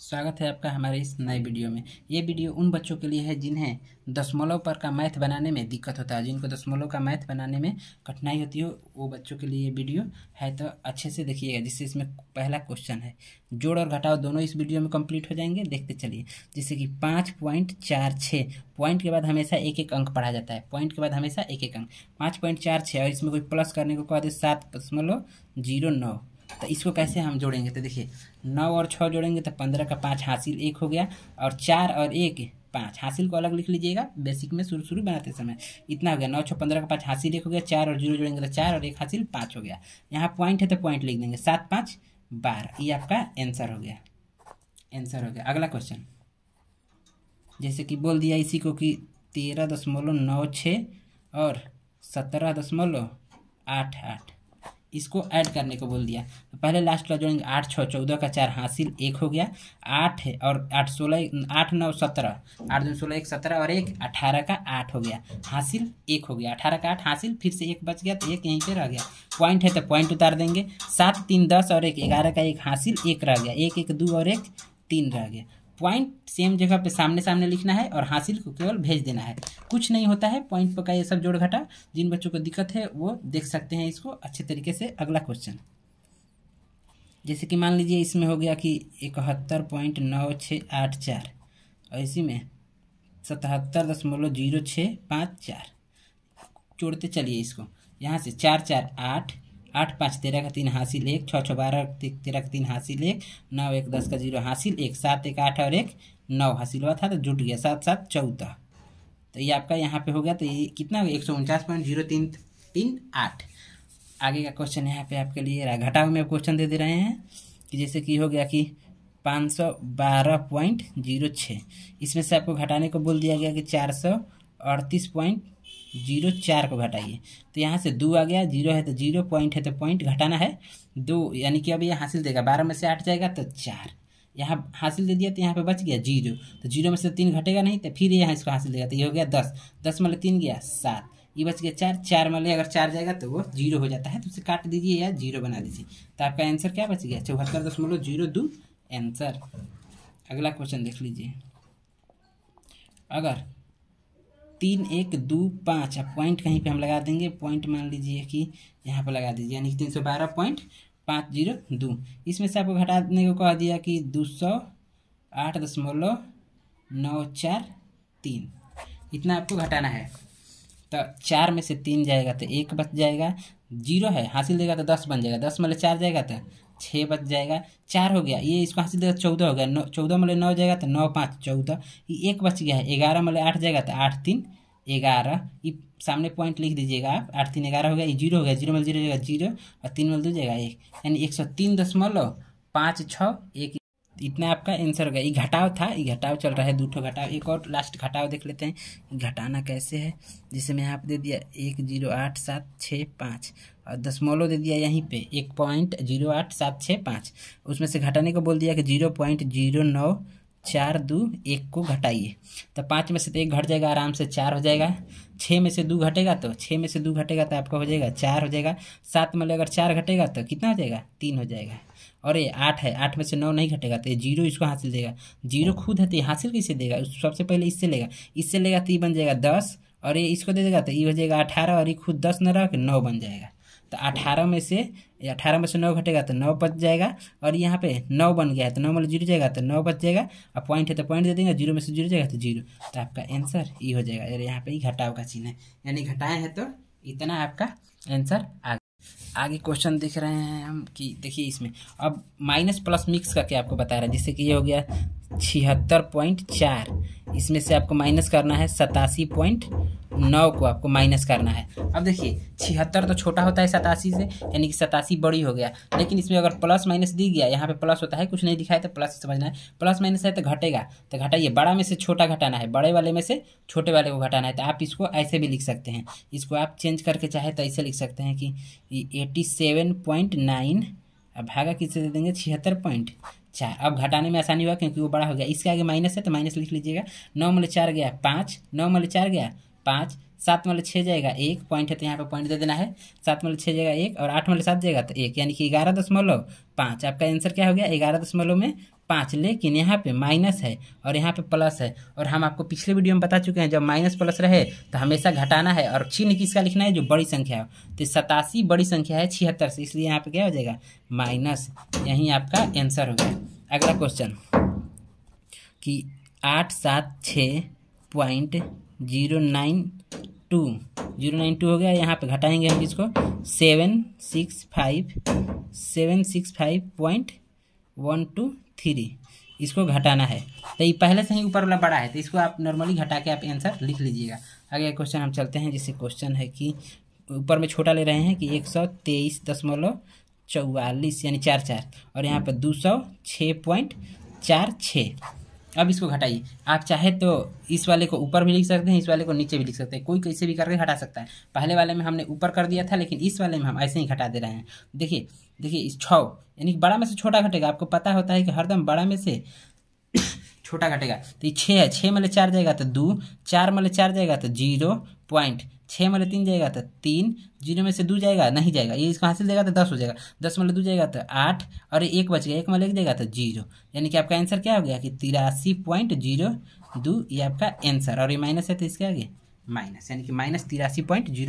स्वागत है आपका हमारे इस नए वीडियो में ये वीडियो उन बच्चों के लिए है जिन्हें दशमलव पर का मैथ बनाने में दिक्कत होता है जिनको दशमलव का मैथ बनाने में कठिनाई होती हो वो बच्चों के लिए ये वीडियो है तो अच्छे से देखिएगा जिससे इसमें पहला क्वेश्चन है जोड़ और घटाओ दोनों इस वीडियो में कम्प्लीट हो जाएंगे देखते चलिए जैसे कि पाँच पॉइंट चार छः पॉइंट के बाद हमेशा एक एक अंक पढ़ा जाता है पॉइंट के बाद हमेशा एक एक अंक पाँच पॉइंट चार छः और इसमें कोई प्लस करने को कह दे तो सात दशमलव जीरो नौ तो इसको कैसे हम जोड़ेंगे तो देखिए नौ और छः जोड़ेंगे तो पंद्रह का पाँच हासिल एक हो गया और चार और एक पाँच हासिल को अलग लिख लीजिएगा बेसिक में शुरू शुरू बनाते समय इतना हो गया नौ छः पंद्रह का पाँच हासिल एक हो गया चार और जीरो जोड़ेंगे तो चार और एक हासिल पाँच हो गया यहाँ पॉइंट है तो पॉइंट लिख देंगे सात पाँच बारह ये आपका आंसर हो गया आंसर हो गया अगला क्वेश्चन जैसे कि बोल दिया इसी को कि तेरह दशमलव नौ छः और सत्रह दशमलव आठ आठ इसको ऐड करने को बोल दिया तो पहले लास्ट का जोड़ेंगे आठ छः चौदह का चार हासिल एक हो गया आठ है और आठ सोलह आठ नौ सत्रह आठ दो सोलह एक सत्रह और एक अठारह का आठ हो गया हासिल एक हो गया अठारह का आठ हासिल फिर से एक बच गया तो एक यहीं पे रह गया पॉइंट है तो पॉइंट उतार देंगे सात तीन दस और एक ग्यारह का एक हासिल एक रह गया एक एक दो और एक तीन रह गया पॉइंट सेम जगह पे सामने सामने लिखना है और हासिल को केवल भेज देना है कुछ नहीं होता है पॉइंट पर का ये सब जोड़ घटा जिन बच्चों को दिक्कत है वो देख सकते हैं इसको अच्छे तरीके से अगला क्वेश्चन जैसे कि मान लीजिए इसमें हो गया कि इकहत्तर पॉइंट नौ छः आठ चार और इसी में सतहत्तर दशमलव जीरो छः पाँच चार जोड़ते चलिए इसको यहाँ से चार चार आठ आठ पाँच तेरह का तीन हासिल एक छः छः बारह तेरह का तीन हासिल एक नौ एक दस का जीरो हासिल एक सात एक आठ और एक नौ हासिल हुआ था तो जुट गया सात सात चौदह तो ये आपका यहाँ पे हो गया तो ये कितना एक सौ उनचास पॉइंट जीरो तीन तीन आठ आगे का क्वेश्चन यहाँ पे आपके लिए घटाव में क्वेश्चन दे दे रहे हैं कि जैसे कि हो गया कि पाँच सौ बारह पॉइंट जीरो छः इसमें से आपको घटाने को बोल दिया गया कि चार सौ अड़तीस पॉइंट जीरो चार को घटाइए तो यहाँ से दो आ गया जीरो है तो जीरो पॉइंट है तो पॉइंट घटाना है दो यानी कि अब ये हासिल देगा बारह में से आठ जाएगा तो चार यहाँ हासिल दे दिया तो यहाँ पे बच गया जीरो तो जीरो में से तीन घटेगा नहीं तो फिर यहाँ इसको हासिल देगा तो ये हो गया दस दस लो तीन गया सात ये बच गया चार चार मतलब अगर चार जाएगा तो वो जीरो हो जाता है तो उसे काट दीजिए या जीरो बना दीजिए तो आपका आंसर क्या बच गया चौहत्तर दशमलव जीरो दो आंसर अगला क्वेश्चन देख लीजिए अगर तीन एक दो पाँच आप पॉइंट कहीं पे हम लगा देंगे पॉइंट मान लीजिए कि यहाँ पर लगा दीजिए यानी कि तीन सौ बारह पॉइंट पाँच जीरो दो इसमें से आपको घटाने को कह दिया कि दो सौ आठ दशमलव नौ चार तीन इतना आपको घटाना है तो चार में से तीन जाएगा तो एक बच जाएगा जीरो है हासिल देगा तो दस बन जाएगा दस मतलब चार जाएगा तो छः बच जाएगा चार हो गया ये इसको हाथ चौदह हो गया नौ चौदह मतलब नौ जाएगा तो नौ पाँच चौदह ये एक बच गया है ग्यारह मतलब आठ जाएगा तो आठ तीन ग्यारह ये सामने पॉइंट लिख दीजिएगा आप आठ तीन ग्यारह हो गया ये जीरो हो गया जीरो मतलब जीरो जाएगा जीरो और तीन मतलब दो जाएगा एक यानी एक सौ तीन दशमलव पाँच छः एक इतना आपका आंसर हो गया ये घटाव था ये घटाव चल रहा है दो ठो घटाव एक और लास्ट घटाव देख लेते हैं घटाना कैसे है जिसे मैं यहाँ दे दिया एक जीरो आठ सात छः पाँच और दसमलव दे दिया यहीं पे एक पॉइंट जीरो आठ सात छः पाँच उसमें से घटाने को बोल दिया कि जीरो पॉइंट जीरो नौ चार दो एक को घटाइए तो पाँच में से तो एक घट जाएगा आराम से चार हो जाएगा छः में से दो घटेगा तो छः में से दो घटेगा तो आपका हो जाएगा चार हो जाएगा सात में अगर चार घटेगा तो कितना हो जाएगा तीन हो जाएगा और ये आठ है आठ में से नौ नहीं घटेगा तो ये जीरो इसको हासिल देगा जीरो खुद है तो ये हासिल किसे देगा सबसे पहले इससे लेगा इससे लेगा तो ये बन जाएगा दस और ये इसको दे देगा तो ये हो जाएगा अठारह और ये खुद दस न रह के नौ बन जाएगा तो अठारह में से अठारह में से नौ घटेगा तो नौ बच जाएगा और यहाँ पे नौ बन गया है तो नौ मतलब जीरो जाएगा तो नौ बच जाएगा और पॉइंट है तो पॉइंट दे देंगे जीरो में से जीरो जाएगा तो जीरो तो आपका आंसर ये हो जाएगा अरे यहाँ पे घटाव का चिन्ह है यानी घटाए हैं तो इतना आपका आंसर आ आगे क्वेश्चन देख रहे हैं हम कि देखिए इसमें अब माइनस प्लस मिक्स का क्या आपको बता रहा है जिससे कि ये हो गया छिहत्तर पॉइंट चार इसमें से आपको माइनस करना है सतासी पॉइंट नौ को आपको माइनस करना है अब देखिए छिहत्तर तो छोटा होता है सतासी से यानी कि सतासी बड़ी हो गया लेकिन इसमें अगर प्लस माइनस दी गया यहाँ पे प्लस होता है कुछ नहीं दिखाया तो प्लस समझना है प्लस माइनस है तो घटेगा तो घटाइए बड़ा में से छोटा घटाना है बड़े वाले में से छोटे वाले को घटाना है तो आप इसको ऐसे भी लिख सकते हैं इसको आप चेंज करके चाहे तो ऐसे लिख सकते हैं कि एटी सेवन पॉइंट नाइन अब भागा किससे दे देंगे छिहत्तर पॉइंट चार अच्छा, अब घटाने में आसानी हुआ क्योंकि वो बड़ा हो गया इसके आगे माइनस है तो माइनस लिख लीजिएगा नौ मूल्य चार गया पाँच नौ मूल्य चार गया पाँच सात मतलब छः जाएगा एक पॉइंट है तो यहाँ पर पॉइंट दे देना है सात मतलब छः जाएगा एक और आठ मतलब सात जाएगा तो एक यानी कि ग्यारह दशमलव पाँच आपका आंसर क्या हो गया ग्यारह दशमलव में पाँच लेकिन यहाँ पे माइनस है और यहाँ पे प्लस है और हम आपको पिछले वीडियो में बता चुके हैं जब माइनस प्लस रहे तो हमेशा घटाना है और चिन्ह किसका लिखना है जो बड़ी संख्या हो तो सतासी बड़ी संख्या है छिहत्तर से इसलिए यहाँ पे क्या हो जाएगा माइनस यही आपका आंसर हो गया अगला क्वेश्चन कि आठ सात छः point zero nine two zero nine two हो गया यहाँ पे घटाएंगे हम इसको seven six five seven six five point one two three इसको घटाना है तो ये पहले से ही ऊपर वाला बड़ा है तो इसको आप नॉर्मली घटा के आप आंसर लिख लीजिएगा आगे क्वेश्चन हम चलते हैं जैसे क्वेश्चन है कि ऊपर में छोटा ले रहे हैं कि एक सौ तेईस दशमलव चौवालीस यानी चार चार और यहाँ पर दो सौ छः पॉइंट चार छः अब इसको घटाइए आप चाहे तो इस वाले को ऊपर भी लिख सकते हैं इस वाले को नीचे भी लिख सकते हैं कोई कैसे भी करके घटा सकता है पहले वाले में हमने ऊपर कर दिया था लेकिन इस वाले में हम ऐसे ही घटा दे रहे हैं देखिए देखिए इस छः यानी बड़ा में से छोटा घटेगा आपको पता होता है कि हरदम बड़ा में से छोटा घटेगा तो ये छः है छः मले चार जाएगा तो दो चार मले चार जाएगा तो जीरो पॉइंट छः मले तीन जाएगा तो तीन जीरो में से दो जाएगा नहीं जाएगा ये इसको हासिल देगा तो दस हो जाएगा दस मले दो जाएगा तो आठ और एक बच गया एक मले एक जाएगा तो जीरो यानी कि आपका आंसर क्या हो गया कि तिरासी पॉइंट जीरो दो ये आपका आंसर और ये माइनस है तो इसके आगे माइनस यानी कि माइनस तिरासी पॉइंट जीरो